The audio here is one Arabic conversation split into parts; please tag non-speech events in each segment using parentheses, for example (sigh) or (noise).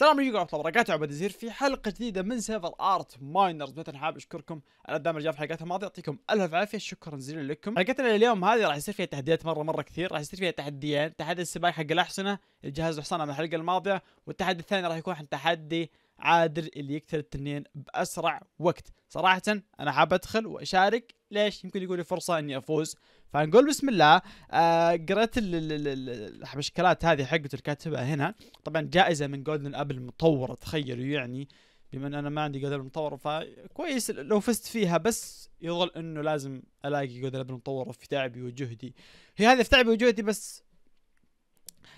السلام عليكم ورحمة الله وبركاته عبد الزير في حلقة جديدة من سيفر ارت ماينرز مثلا حاب اشكركم على الدعم اللي جاء في حلقات الماضية يعطيكم الف عافية شكرا جزيلا لكم حلقتنا اليوم هذه راح يصير فيها تحديات مرة مرة كثير راح يصير فيها تحديين تحدي السباق حق الأحصنة الجهاز جهزوا حصانها من الحلقة الماضية والتحدي الثاني راح يكون تحدي عادل اللي يقتل التنين بأسرع وقت صراحة أنا حاب أدخل وأشارك ليش يمكن يقول لي فرصه اني افوز فنقول بسم الله آه قرأت المشكلات هذه حقته الكاتبه هنا طبعا جائزه من جولدن ابل مطوره تخيلوا يعني بما ان انا ما عندي جولدن مطوره فكويس لو فزت فيها بس يظل انه لازم الاقي جولدن ابل مطوره في تعبي وجهدي هي هذه في تعبي وجهدي بس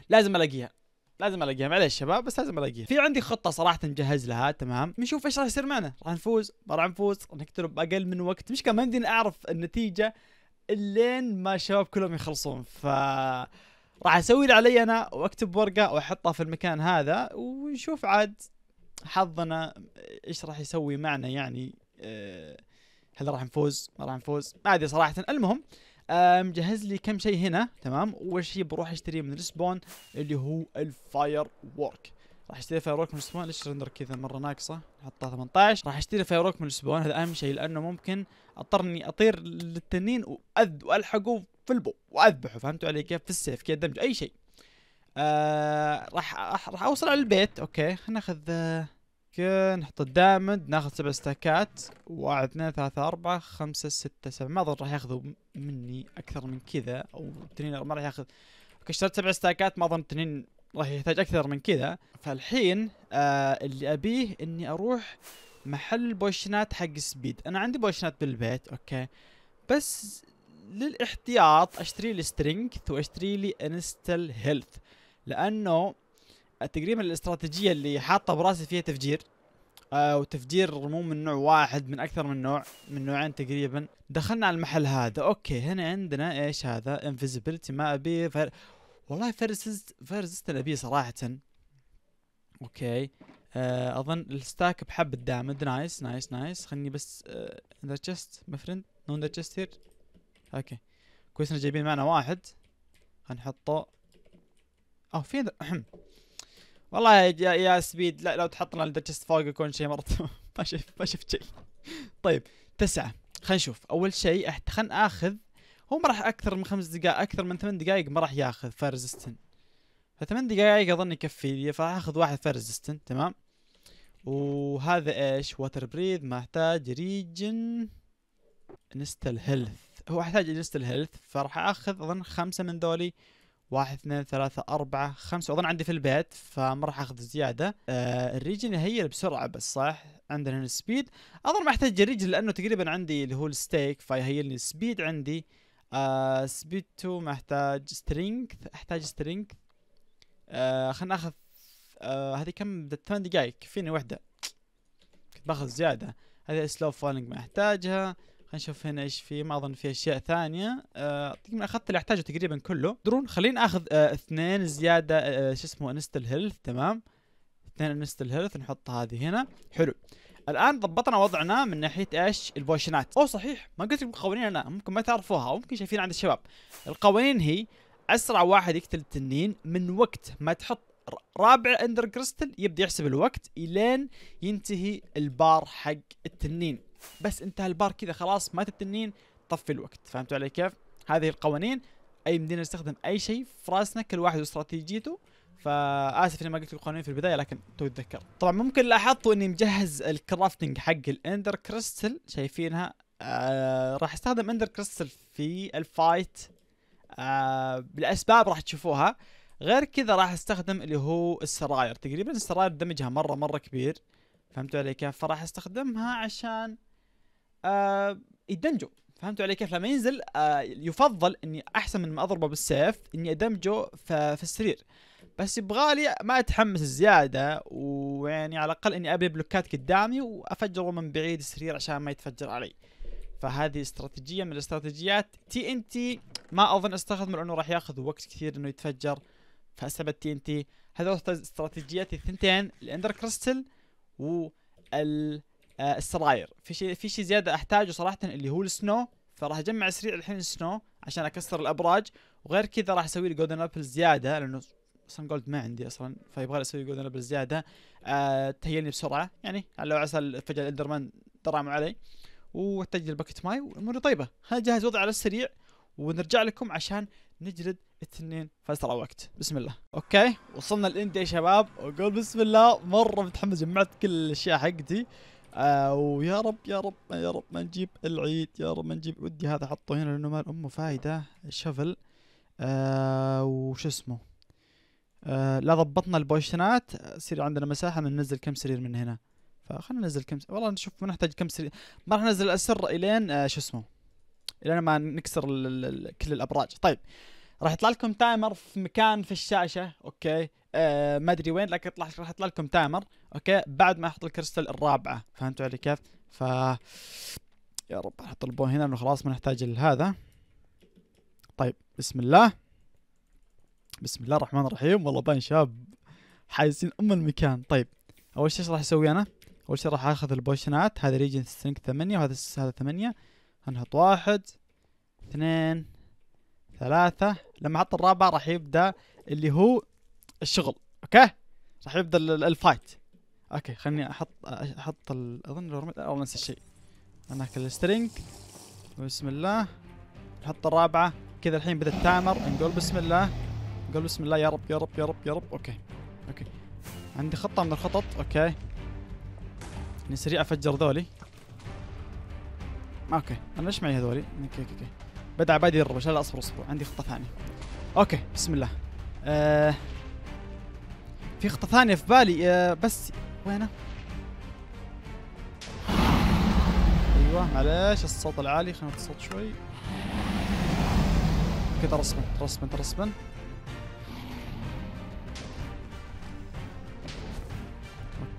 لازم الاقيها لازم الاقيها معليش شباب بس لازم الاقيها في عندي خطه صراحه مجهز لها تمام بنشوف ايش راح يصير معنا راح نفوز ما راح نفوز راح باقل من وقت مش كمان يمديني اعرف النتيجه لين ما الشباب كلهم يخلصون ف راح اسوي اللي علي انا واكتب ورقه واحطها في المكان هذا ونشوف عاد حظنا ايش راح يسوي معنا يعني آه، هل راح نفوز ما راح نفوز ما ادري صراحه المهم مجهز لي كم شيء هنا تمام اول شيء بروح اشتريه من السبون اللي هو الفاير وورك راح اشتري فاير وورك من السبون ليش رندر كذا مره ناقصه نحطها 18 راح اشتري فاير وورك من السبون هذا اهم شيء لانه ممكن اضطرني اطير للتنين واذ والحقه في البو واذبحه فهمتوا علي كيف في السيف كذا دمج اي شيء آه راح راح اوصل على البيت اوكي خلينا ناخذ آه، ممكن نحط الدامد ناخذ سبع ستاكات واحد اثنين ثلاثة أربعة خمسة ستة سبعة ما أظن راح ياخذوا مني أكثر من كذا أو التنين ما راح ياخذ أوكي اشتريت سبع ستاكات ما أظن التنين راح يحتاج أكثر من كذا فالحين آه اللي أبيه إني أروح محل بوشنات حق سبيد أنا عندي بوشنات بالبيت أوكي بس للاحتياط أشتري لي سترينجث وأشتري لي انستل هيلث لأنه تقريبا الاستراتيجيه اللي حاطه براسي فيها تفجير آه وتفجير مو من نوع واحد من اكثر من نوع من نوعين تقريبا دخلنا على المحل هذا اوكي هنا عندنا ايش هذا انفيزيبلتي ما ابي فر... والله فرزست فرزست ابي صراحه اوكي آه اظن الستاك بحبه دامج نايس نايس نايس خلني بس ذا تشست ماي فريند نو ذا تشست هير اوكي كويس جايبين معنا واحد هنحطه نحطه او في اهم (clears throat) والله يا, يا سبيد لا لو تحطنا الدجست فوق يكون شيء مرة (laughs) ما شفت ما شفت شيء طيب تسعة خلينا نشوف اول شيء خلينا اخذ هو ما راح اكثر من خمس دقائق اكثر من ثمان دقائق ما راح ياخذ فارزستن فثمان دقائق اظن يكفي لي فاخذ واحد فارزستن تمام وهذا ايش واتر بريد ما احتاج ريجن نستل هيلث هو احتاج نستل هيلث فراح اخذ اظن خمسة من ذولي واحد اثنين ثلاثة أربعة خمسة أظن عندي في البيت فما راح أخذ زيادة آه الريجن هي بسرعة بس صح عندنا هنا السبيد أظن ما أحتاج الريجن لأنه تقريبا عندي اللي هو الستيك فيهيل لي السبيد عندي آه سبيد 2 ما أحتاج سترينث أحتاج سترينث آه خلنا أخذ آه هذه كم ثمان دقايق كفيني وحدة كنت باخذ زيادة هذه سلو فولينج ما أحتاجها نشوف هنا ايش في ما اظن في اشياء ثانيه آه اخذت اللي احتاجه تقريبا كله درون خلينا اخذ آه اثنين زياده آه, آه، شو اسمه انستل هيلث تمام اثنين انستل هيلث نحط هذه هنا حلو الان ضبطنا وضعنا من ناحيه ايش البوشنات او صحيح ما قلت لكم قوانين انا ممكن ما تعرفوها او ممكن شايفين عند الشباب القوانين هي اسرع واحد يقتل التنين من وقت ما تحط رابع اندر كريستل يبدا يحسب الوقت الين ينتهي البار حق التنين بس انتهى البار كذا خلاص مات التنين طفي الوقت فهمتوا علي كيف هذه القوانين اي مدينه نستخدم اي شيء في راسنا كل واحد واستراتيجيته فاسف اني ما قلت القوانين في البدايه لكن تو اتذكر طبعا ممكن لاحظتوا اني مجهز الكرافتنج حق الاندر كريستل شايفينها آه راح استخدم اندر كريستل في الفايت آه بالاسباب راح تشوفوها غير كذا راح استخدم اللي هو السراير تقريبا السراير دمجها مره مره كبير فهمتوا علي كيف فراح استخدمها عشان يدمجوا آه، فهمتوا علي كيف لما ينزل آه، يفضل اني احسن من ما اضربه بالسيف اني ادمجه في السرير بس يبغالي ما اتحمس زياده ويعني على الاقل اني ابي بلوكات قدامي وافجره من بعيد السرير عشان ما يتفجر علي فهذه استراتيجيه من الاستراتيجيات تي ان تي ما اظن استخدمه لانه راح ياخذ وقت كثير انه يتفجر فسبت تي ان تي هذول استراتيجياتي الثنتين الاندر كريستل وال آه السراير في شيء في شيء زياده احتاجه صراحه اللي هو السنو فراح اجمع سريع الحين سنو عشان اكسر الابراج وغير كذا راح اسوي لي جولدن ابل زياده لانه اصلا جولد ما عندي اصلا فيبغى لي اسوي جولدن ابل زياده آه تهيلني بسرعه يعني لو عسى فجاه الالدرمان درام علي واحتاج الباكت ماي واموري طيبه نجهز وضع على السريع ونرجع لكم عشان نجلد الاثنين في اسرع وقت بسم الله اوكي وصلنا الاند يا شباب وقول بسم الله مره متحمس جمعت كل الاشياء حقتي آه ويا رب يا رب يا رب ما نجيب العيد يا رب ما نجيب ودي هذا حطه هنا لانه ما امه فايده شفل آه وش اسمه آه لا ضبطنا البوشنات يصير عندنا مساحه من ننزل كم سرير من هنا فخلنا ننزل كم سرير. والله نشوف نحتاج كم سرير ما راح ننزل السر الين آه شو اسمه الين ما نكسر ال... ال... كل الابراج طيب آه راح يطلع لكم تايمر في مكان في الشاشه اوكي آه ما ادري وين لكن يطلع راح يطلع لكم تايمر اوكي بعد ما احط الكريستال الرابعه فهمتوا علي كيف ف يا رب احط البون هنا لانه خلاص ما نحتاج لهذا طيب بسم الله بسم الله الرحمن الرحيم والله باين شاب حايزين ام المكان طيب اول شيء ايش راح اسوي انا اول شيء راح اخذ البوشنات هذا ريجن سترينج ثمانية وهذا هذا ثمانية هنحط واحد اثنين ثلاثة لما حط الرابعة راح يبدأ اللي هو الشغل اوكي راح يبدأ الفايت اوكي خليني احط احط اظن لو رميت او نفس الشيء هناك السترينج بسم الله نحط الرابعة كذا الحين بدا التايمر نقول بسم الله نقول بسم الله يا رب يا رب يا رب يا رب اوكي اوكي عندي خطة من الخطط اوكي اني سريع افجر ذولي اوكي انا ليش معي هذولي اوكي اوكي بدع بادي الربش لا لا اصبر اصبر عندي خطه ثانيه اوكي بسم الله آه في خطه ثانيه في بالي آه بس وينه ايوه معليش الصوت العالي خلينا الصوت شوي كده رسما رسما رسما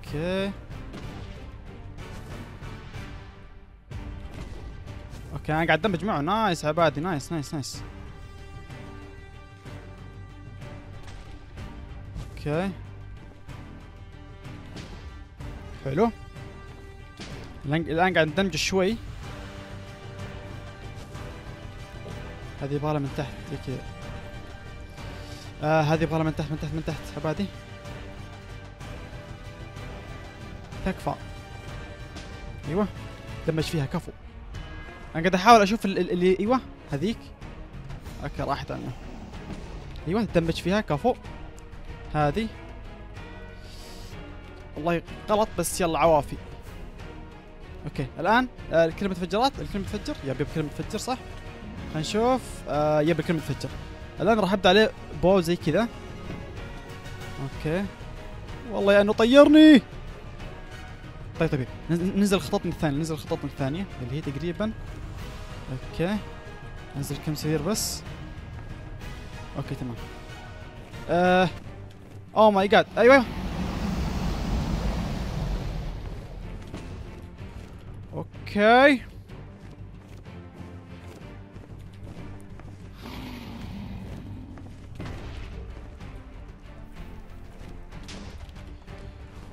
اوكي اوكي انا قاعد دمج معه نايس عبادي نايس نايس نايس اوكي حلو الان قاعد ندمج شوي هذه يبغالها من تحت زي كذا آه هذه يبغالها من تحت من تحت من تحت عبادي تكفى ايوه دمج فيها كفو انا قاعد احاول اشوف اللي ايوه هذيك اوكي راحت انا ايوه دمج فيها كفو هذه والله غلط بس يلا عوافي اوكي الان آه، الكلمة تفجرات الكلمة تفجر يبي الكلمة تفجر صح خلينا نشوف آه، يبي الكلمة تفجر الان راح ابدا عليه بو زي كذا اوكي والله يا انه طيرني طيب طيب ننزل خططنا الثانية ننزل خططنا الثانية اللي هي تقريبا اوكي انزل كم سرير بس اوكي تمام آه. اوه ماي جاد ايوه اوكي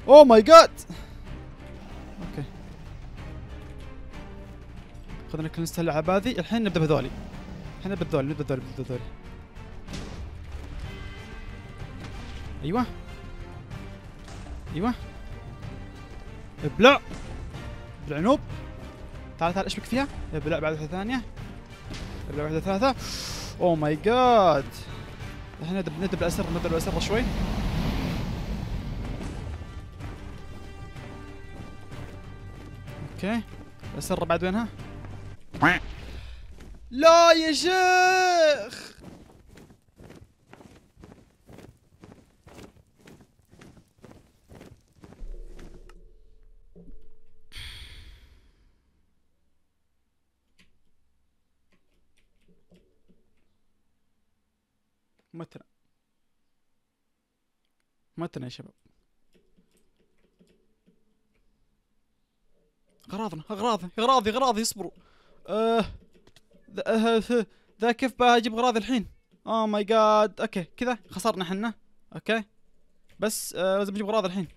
اوه ماي جاد خذنا كنست اللعب هذه الحين نبدا بهذولي الحين نبدا بهذولي نبدا بهذولي نبدا بهذولي ايوه ايوه ابلع ابلع نوب تعال تعال اشبك فيها ابلع بعد واحده ثانيه ابلع واحده ثالثه اوه ماي جاد الحين ندب بالاسر ندب بالاسر شوي اوكي الأسر بعد وينها؟ لا يا شيخ متنا متنا يا شباب اغراضنا اغراضي اغراضي اغراضي اصبروا آه ذا أه، كيف بجيب اغراض الحين اوه ماي جاد اوكي كذا خسرنا حنا اوكي بس آه لازم اجيب اغراض الحين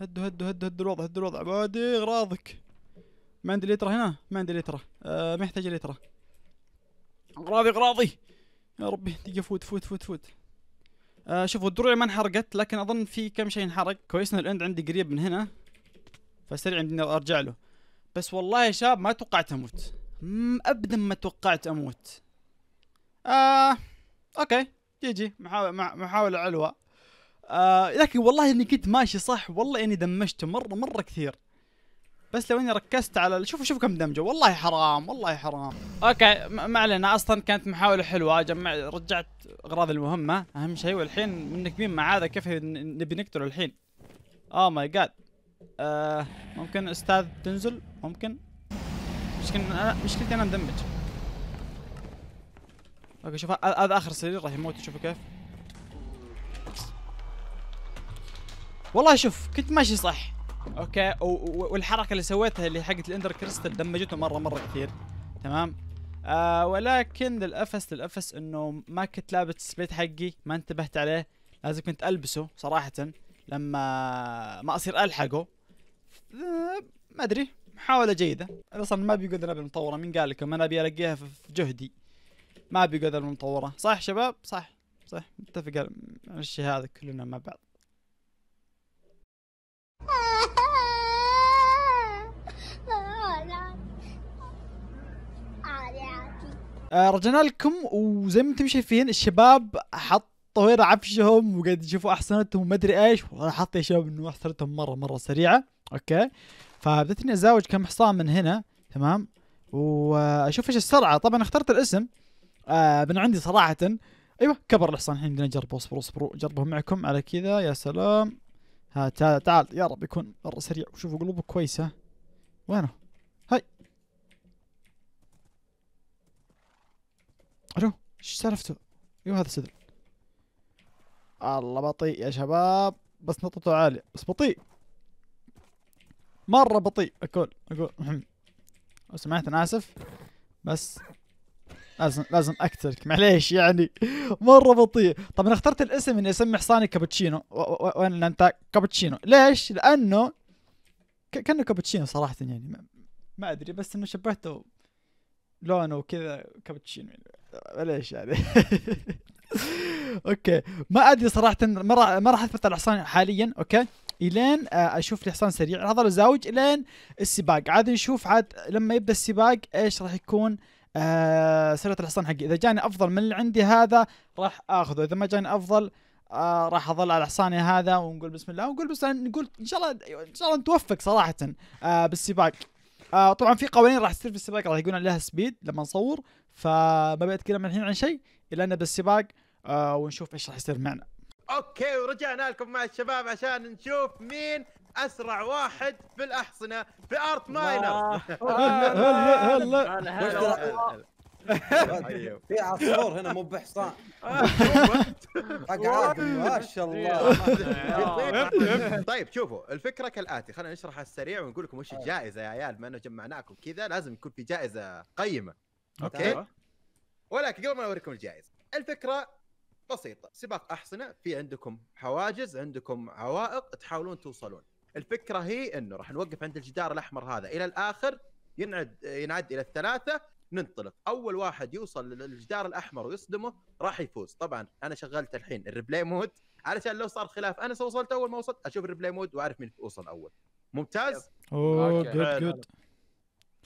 هدوا هدوا هدوا هدوا الوضع هدوا الوضع بادي اغراضك ما عندي ليترا هنا ما عندي ليترا آه ما يحتاج ليترا اغراضي اغراضي يا ربي دقيقة فوت فوت فوت فوت آه شوفوا الدروع ما انحرقت لكن اظن في كم شيء انحرق كويس ان الاند عندي قريب من هنا فسريع اني ارجع له بس والله يا شاب ما توقعت اموت ابدا ما توقعت اموت آه اوكي جيجي محاولة محاولة علوة آه لكن والله اني كنت ماشي صح والله اني دمجته مرة مرة كثير بس لو اني ركزت على شوفوا شوفوا كم دمجه والله حرام والله حرام اوكي ما علينا اصلا كانت محاوله حلوه جمع رجعت اغراض المهمه اهم شيء والحين مين ما عاد كيف نبي نقتله الحين اوه ماي جاد ممكن استاذ تنزل ممكن مشكلة انا مشكلتي انا مدمج اوكي شوف هذا اخر سرير راح يموت شوفوا كيف والله شوف كنت ماشي صح اوكي والحركه اللي سويتها اللي حقت الاندر كريستال دمجته مره مره كثير تمام آه ولكن للافس للافس انه ما كنت لابس سبيت حقي ما انتبهت عليه لازم كنت البسه صراحه لما ما اصير الحقه ما ادري محاوله جيده اصلا ما بيقدر يلعب المطوره مين قال لكم انا ابي القيها في جهدي ما بيقدر يلعب المطوره صح شباب صح صح متفق على الشيء هذا كلنا مع بعض آه، رجعنا لكم وزي ما انتم شايفين الشباب حطوا هنا عفشهم وقاعد يشوفوا احسنتهم وما ادري ايش وحط يا شباب انه احسنتهم مره مره سريعه اوكي فبدأت اني ازاوج كم حصان من هنا تمام واشوف ايش السرعه طبعا اخترت الاسم آه من عندي صراحه ايوه كبر الحصان الحين بدنا نجربه اصبروا اصبروا جربه معكم على كذا يا سلام ها تعال, تعال يا رب يكون مره سريع وشوفوا قلوبه كويسه وينه هاي الو ايش سالفته ايوه هذا سدل الله بطيء يا شباب بس نطته عاليه بس بطيء مرة بطيء اقول اقول لو سمعت انا اسف بس لازم لازم اكترك معليش يعني مره بطيء طب انا اخترت الاسم اني اسمي حصاني كابتشينو وين انت كابتشينو ليش لانه كانه كابتشينو صراحه يعني ما ادري بس انه شبهته لونه وكذا كابتشينو ليش يعني, يعني. (laughs) اوكي ما ادري صراحه ما راح ما راح اثبت على الحصان حاليا اوكي الين آه، اشوف لي حصان سريع هذا الزاوج الين السباق عاد نشوف عاد لما يبدا السباق ايش راح يكون آه سرعه الحصان حقي اذا جاني افضل من اللي عندي هذا راح اخذه اذا ما جاني افضل آه راح اظل على حصاني هذا ونقول بسم الله ونقول بس نقول ان شاء الله ان شاء الله نتوفق صراحه آه بالسباق آه طبعا في قوانين راح تصير في السباق راح يقولون لها سبيد لما نصور فما بتكلم الحين عن شيء الا انه بالسباق آه ونشوف ايش راح يصير معنا اوكي ورجعنا لكم مع الشباب عشان نشوف مين اسرع واحد في الاحصنه في ارت ماينر هلا هلا هلا طيب. في عصفور هنا مو بحصان (laughs) حق ما شاء طيب، الله طيب شوفوا الفكره كالاتي خلينا نشرحها السريع ونقول لكم وش الجائزه يا عيال ما انه جمعناكم كذا لازم يكون في جائزه قيمه اوكي طيب. ولكن قبل ما اوريكم الجائزه الفكره بسيطه سباق احصنه في عندكم حواجز عندكم عوائق تحاولون توصلون الفكره هي انه راح نوقف عند الجدار الاحمر هذا الى الاخر ينعد ينعد الى الثلاثه ننطلق اول واحد يوصل للجدار الاحمر ويصدمه راح يفوز طبعا انا شغلت الحين الريبلاي مود علشان لو صار خلاف انا وصلت اول ما وصلت اشوف الريبلاي مود واعرف مين وصل اول ممتاز اوه جود جود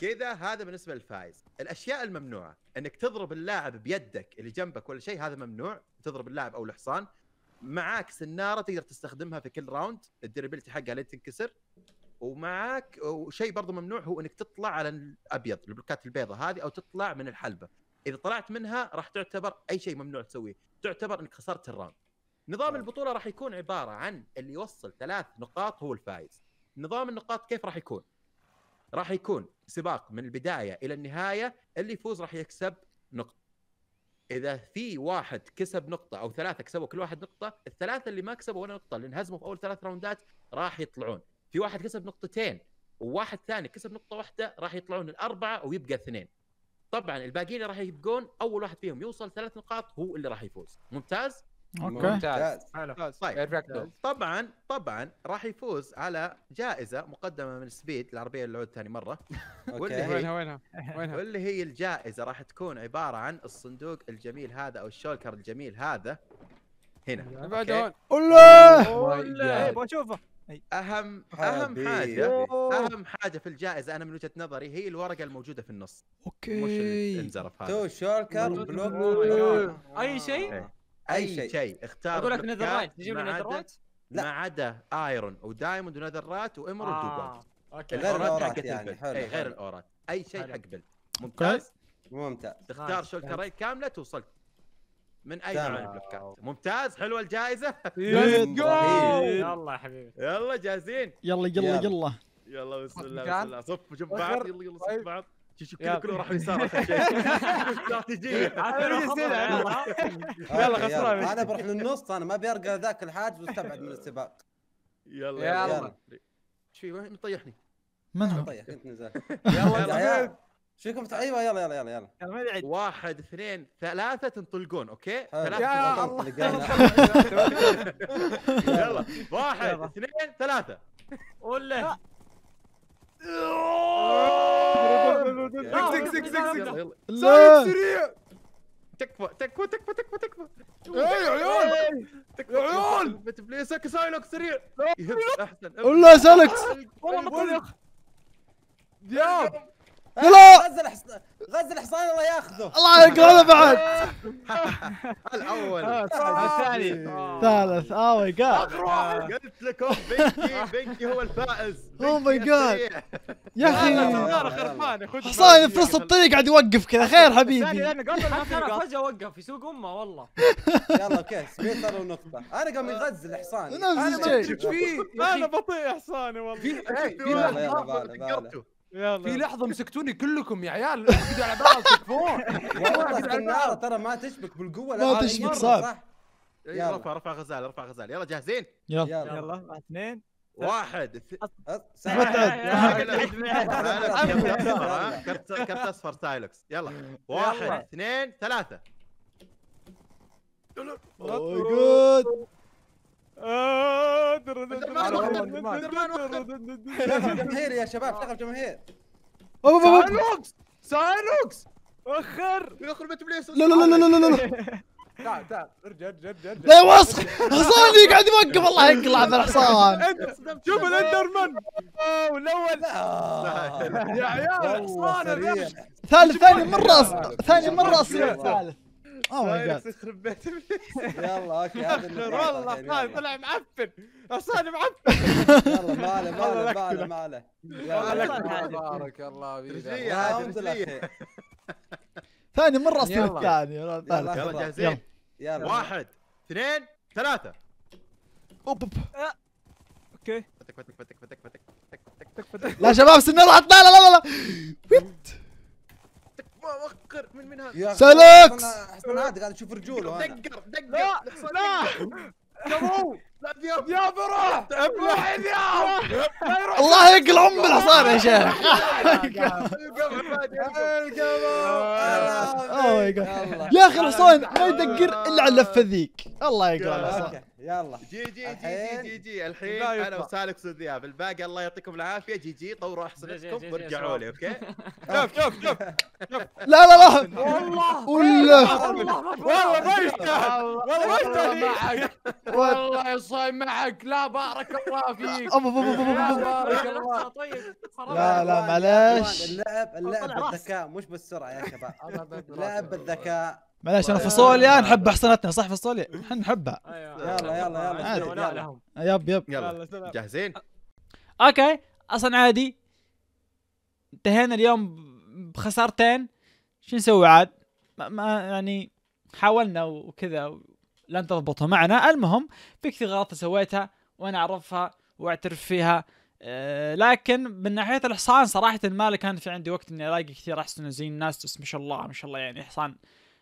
كذا هذا بالنسبه للفايز الاشياء الممنوعه انك تضرب اللاعب بيدك اللي جنبك ولا شيء هذا ممنوع تضرب اللاعب او الحصان معاك سناره تقدر تستخدمها في كل راوند الديربيلتي حقها لين تنكسر ومعاك وشيء برضه ممنوع هو انك تطلع على الابيض البلوكات البيضاء هذه او تطلع من الحلبه اذا طلعت منها راح تعتبر اي شيء ممنوع تسويه تعتبر انك خسرت الراوند نظام نعم. البطوله راح يكون عباره عن اللي يوصل ثلاث نقاط هو الفائز نظام النقاط كيف راح يكون راح يكون سباق من البدايه الى النهايه اللي يفوز راح يكسب نقطه اذا في واحد كسب نقطه او ثلاثه كسبوا كل واحد نقطه الثلاثه اللي ما كسبوا ولا نقطه اللي انهزموا في اول ثلاث راوندات راح يطلعون في واحد كسب نقطتين وواحد ثاني كسب نقطه واحده راح يطلعون الاربعه ويبقى اثنين طبعا الباقيين اللي راح يبقون اول واحد فيهم يوصل ثلاث نقاط هو اللي راح يفوز ممتاز اوكي ممتاز طيب طبعا طبعا راح يفوز على جائزه مقدمه من سبيد العربيه اللي عود ثاني مره (laughs) واللي هي وينها وينها وينها واللي هي الجائزه راح تكون عباره عن الصندوق الجميل هذا او الشولكر الجميل هذا هنا بعد هون الله ابغى اهم اهم حاجه اهم حاجه في الجائزه انا من وجهه نظري هي الورقه الموجوده في النص اوكي مش الانزرف هذا تو شوركر بلوك oh اي شيء اي شيء شي. اختار اقول لك نذر رايت تجيب لي نذر رايت؟ لا ما عدا ايرون ودايموند ونذر وامر وامرالد آه. وجولد اوكي غير الاورات يعني حلو اي غير الاورات اي شيء حق بل ممتاز ممتاز تختار شولكرين كامله توصلت من اي نوع من ممتاز حلوه الجائزه ليتس (laughs) جو يلا يا حبيبي يلا جاهزين يلا يلا يلا يلا بسم الله بسم الله صفوا جنب بعض يلا يلا صفوا طيب. بعض شوف كله كله راح طيب. يسار استراتيجيه (laughs) طيب. طيب. يلا خسران انا بروح للنص انا ما بيرقى ذاك الحاج واستبعد من السباق يلا يلا ايش في وين مطيحني من هو؟ مطيح انت نزال (laughs) يلا شكم ايوه يلا يلا يلا يلا واحد اثنين ثلاثة تنطلقون اوكي؟ ثلاثة تنطلقون (laughs) يلا واحد اثنين ثلاثة قول له زق زق زق زق زق سايق سريع تكفى تكفى تكفى تكفى تكفى اي عيون تكفى عيون بت بليسك سايلوك سريع يهب احسن والله سالك والله دياب يلا غزل حصان غزل حصان الله ياخذه الله عليك بعد (laughs) الاول آه، آه. الثاني الثالث اه ماي جاد قلت لكم بنكي بنكي هو الفائز او ماي جاد يا اخي حصان في نص الطريق قاعد يوقف كذا خير حبيبي انا فجاه وقف يسوق امه والله (laughs) يلا اوكي سبيتر ونقطه انا قام يغز حصاني نفس الشيء انا بطيء حصاني والله في إيه، يلا في لحظه مسكتوني كلكم يا عيال اقعدوا (laughs) على بعض تكفون والله النار ترى ما تشبك بالقوه ما تشبك صعب إيه، رفع رفع غزال رفع غزال يلا جاهزين يلا يلا اثنين واحد (laughs) كرت اصفر سايلكس يلا واحد اثنين ثلاثه اوه oh, آه، جماهير يا شباب شغل جماهير سايروكس سايروكس اخر يدخل بيت ابليس لا لا لا لا لا لا (laughs) تعال تعال ارجع ارجع ارجع لا وسخ حصاني قاعد يوقف الله يقلع بالحصان (laughs) شوف الاندرمان والاول يا عيال حصان ثالث ثاني من ثاني من راس ثالث اوه ماي جاد يخرب بيتي يلا اوكي هذا (laughs) والله خالد يعني طلع معفن اصلا معفن يلا ما له ما (laughs) له ما له ما له يلا بارك الله فيك الحمد لله ثاني مرة اصير الثاني يلا يلا جاهزين يلا واحد اثنين ثلاثة اوب اوب أه. اوكي فتك فتك فتك فتك فتك فتك فتك لا شباب سنة راحت لا لا لا لا وقر من من هذا سلكس حسن عاد قاعد اشوف رجوله دقر دقر لا لا كمو يا ذياب يا برا يا يا الله يقل ام الحصان يا شيخ يا اخي الحصان ما يدقر الا على اللفه ذيك الله يقول يلا جي جي جي جي جي الحين انا وسالك ذياب الباقي الله يعطيكم العافيه جي جي طوروا احسنتكم وارجعوا لي (laughs) اوكي شوف شوف شوف لا لا لا والله والله ما يستاهل والله ما يستاهل والله يصير معك (laughs) لا بارك الله فيك بارك طيب، الله طيب لا لا معلش اللعب اللعب بالذكاء مش بالسرعه يا شباب (laughs) اللعب بالذكاء معلش انا فاصوليا نحب احصنتنا صح فاصوليا احنا نحبها يلا يلا يلا آه، يب يب يلا جاهزين اوكي اصلا عادي انتهينا اليوم بخسارتين شو نسوي عاد ما يعني حاولنا وكذا لن تضبطها معنا المهم في كثير غلطة سويتها وانا اعرفها واعترف فيها آه، لكن من ناحية الحصان صراحة ما كان في عندي وقت اني الاقي كثير احسن زي الناس بس ما شاء الله ما شاء الله يعني حصان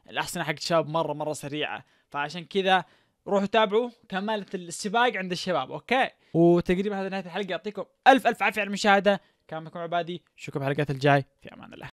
الاحصنه حق الشباب مره مره سريعه فعشان كذا روحوا تابعوا كمالة السباق عند الشباب اوكي وتقريبا هذا نهايه الحلقه يعطيكم الف الف عافيه على المشاهده كان معكم عبادي اشوفكم الحلقات الجاي في امان الله